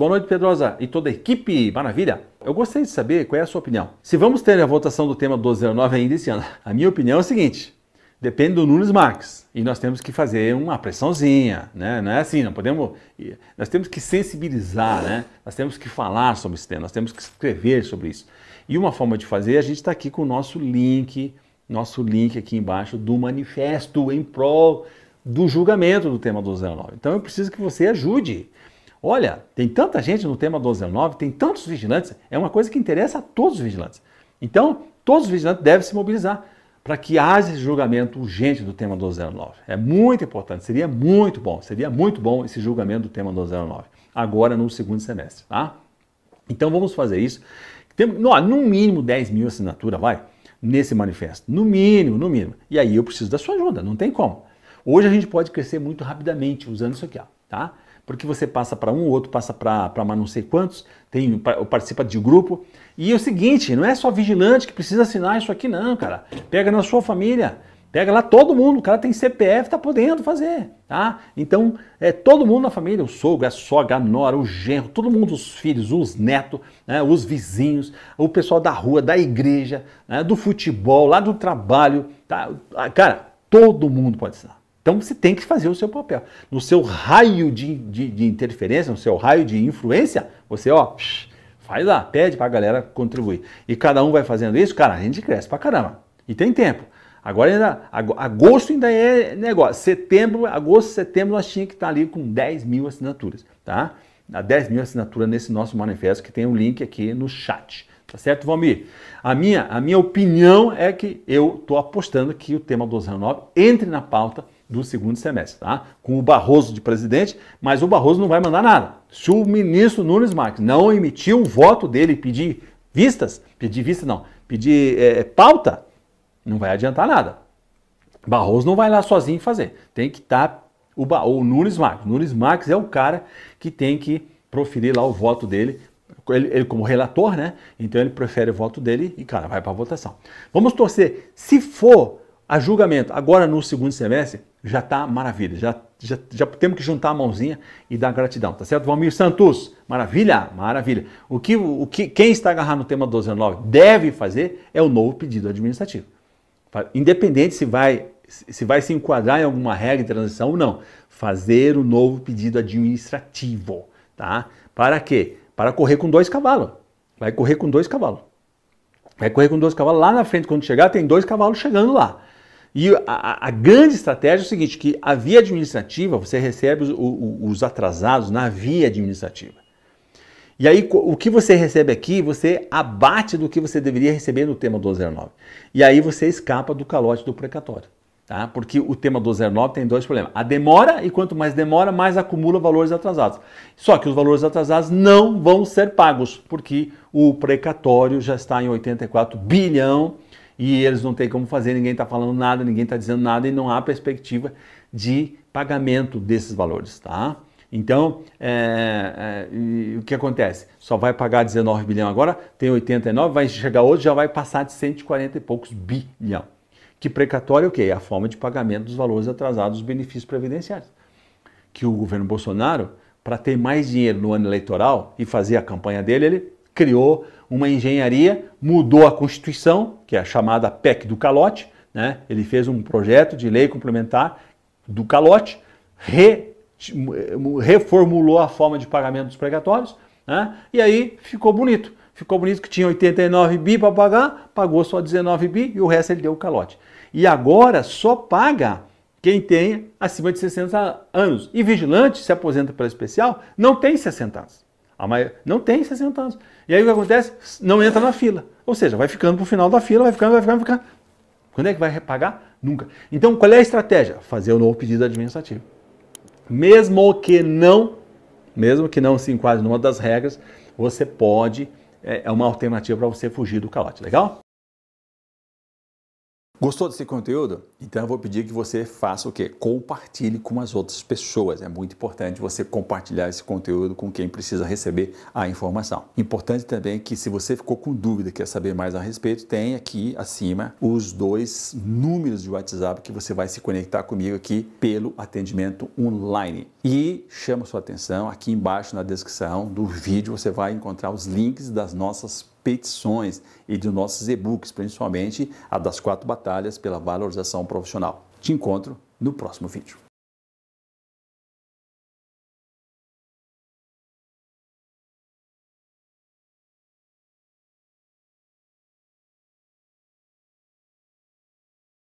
Boa noite, Pedrosa e toda a equipe. Maravilha! Eu gostaria de saber qual é a sua opinião. Se vamos ter a votação do tema 1209 ainda esse ano, a minha opinião é a seguinte: depende do Nunes Marques. E nós temos que fazer uma pressãozinha, né? Não é assim, não podemos. Nós temos que sensibilizar, né? Nós temos que falar sobre esse tema, nós temos que escrever sobre isso. E uma forma de fazer, a gente está aqui com o nosso link, nosso link aqui embaixo do manifesto em prol do julgamento do tema 1209. Então eu preciso que você ajude. Olha, tem tanta gente no tema 1209, tem tantos vigilantes, é uma coisa que interessa a todos os vigilantes. Então, todos os vigilantes devem se mobilizar para que haja esse julgamento urgente do tema 1209. É muito importante, seria muito bom, seria muito bom esse julgamento do tema 1209, agora no segundo semestre, tá? Então vamos fazer isso. Tem, no mínimo 10 mil assinaturas, vai, nesse manifesto. No mínimo, no mínimo. E aí eu preciso da sua ajuda, não tem como. Hoje a gente pode crescer muito rapidamente usando isso aqui, ó, tá? porque você passa para um, o outro passa para não sei quantos, tem, participa de grupo. E é o seguinte, não é só vigilante que precisa assinar isso aqui não, cara. Pega na sua família, pega lá todo mundo, o cara tem CPF, tá podendo fazer, tá? Então, é todo mundo na família, o sogro, a sogra, a nora, o genro, todo mundo, os filhos, os netos, né, os vizinhos, o pessoal da rua, da igreja, né, do futebol, lá do trabalho, tá? Ah, cara, todo mundo pode assinar. Então você tem que fazer o seu papel. No seu raio de, de, de interferência, no seu raio de influência, você ó, faz lá, pede para a galera contribuir. E cada um vai fazendo isso, cara, a gente cresce para caramba. E tem tempo. Agora ainda, agosto ainda é negócio. Setembro, agosto, setembro nós tínhamos que estar tá ali com 10 mil assinaturas, tá? 10 mil assinaturas nesse nosso manifesto que tem um link aqui no chat. Tá certo, Valmir? A minha, a minha opinião é que eu estou apostando que o tema 1209 entre na pauta do segundo semestre, tá? Com o Barroso de presidente, mas o Barroso não vai mandar nada. Se o ministro Nunes Marques não emitir o voto dele e pedir vistas, pedir vista não, pedir é, é, pauta, não vai adiantar nada. Barroso não vai lá sozinho fazer. Tem que estar tá o, o Nunes Marques. Nunes Marques é o cara que tem que proferir lá o voto dele ele, ele, como relator, né? Então ele prefere o voto dele e, cara, vai para votação. Vamos torcer. Se for a julgamento. Agora no segundo semestre já está maravilha, já, já, já temos que juntar a mãozinha e dar gratidão, tá certo? Valmir Santos, maravilha, maravilha. O que, o que quem está agarrado no tema 1209 deve fazer é o novo pedido administrativo. Independente se vai se vai se enquadrar em alguma regra de transição ou não, fazer o novo pedido administrativo, tá? Para quê? Para correr com dois cavalos. Vai correr com dois cavalos. Vai correr com dois cavalos lá na frente quando chegar, tem dois cavalos chegando lá. E a, a, grande estratégia é o seguinte, que a via administrativa, você recebe os, os, atrasados na via administrativa. E aí, o que você recebe aqui, você abate do que você deveria receber no tema 1209. E aí você escapa do calote do precatório. Tá? Porque o tema 1209 tem dois problemas. A demora, e quanto mais demora, mais acumula valores atrasados. Só que os valores atrasados não vão ser pagos, porque o precatório já está em 84 bilhão e eles não têm como fazer, ninguém está falando nada, ninguém está dizendo nada e não há perspectiva de pagamento desses valores, tá? Então, é, é, o que acontece? Só vai pagar 19 bilhão agora, tem 89, vai chegar hoje, já vai passar de 140 e poucos bilhão. Que precatório é o quê? É a forma de pagamento dos valores atrasados dos benefícios previdenciários. Que o governo Bolsonaro, para ter mais dinheiro no ano eleitoral e fazer a campanha dele, ele criou uma engenharia, mudou a Constituição, que é a chamada PEC do calote, né? ele fez um projeto de lei complementar do calote, re, reformulou a forma de pagamento dos precatórios, né? e aí ficou bonito. Ficou bonito que tinha 89 bi para pagar, pagou só 19 bi e o resto ele deu o calote. E agora só paga quem tem acima de 60 anos. E vigilante, se aposenta pela especial, não tem 60 anos. A não tem 60 anos. E aí o que acontece? Não entra na fila. Ou seja, vai ficando para o final da fila, vai ficando, vai ficando, vai ficando. Quando é que vai repagar? Nunca. Então, qual é a estratégia? Fazer o novo pedido administrativo. Mesmo que não, mesmo que não se enquadre numa das regras, você pode, é, é uma alternativa para você fugir do calote, legal? Gostou desse conteúdo? Então eu vou pedir que você faça o quê? Compartilhe com as outras pessoas. É muito importante você compartilhar esse conteúdo com quem precisa receber a informação. Importante também que se você ficou com dúvida, quer saber mais a respeito, tem aqui acima os dois números de WhatsApp que você vai se conectar comigo aqui pelo atendimento online. E chamo sua atenção aqui embaixo na descrição do vídeo você vai encontrar os links das nossas petições e dos nossos e-books, principalmente a das quatro batalhas batalhas pela valorização profissional. Te encontro no próximo vídeo.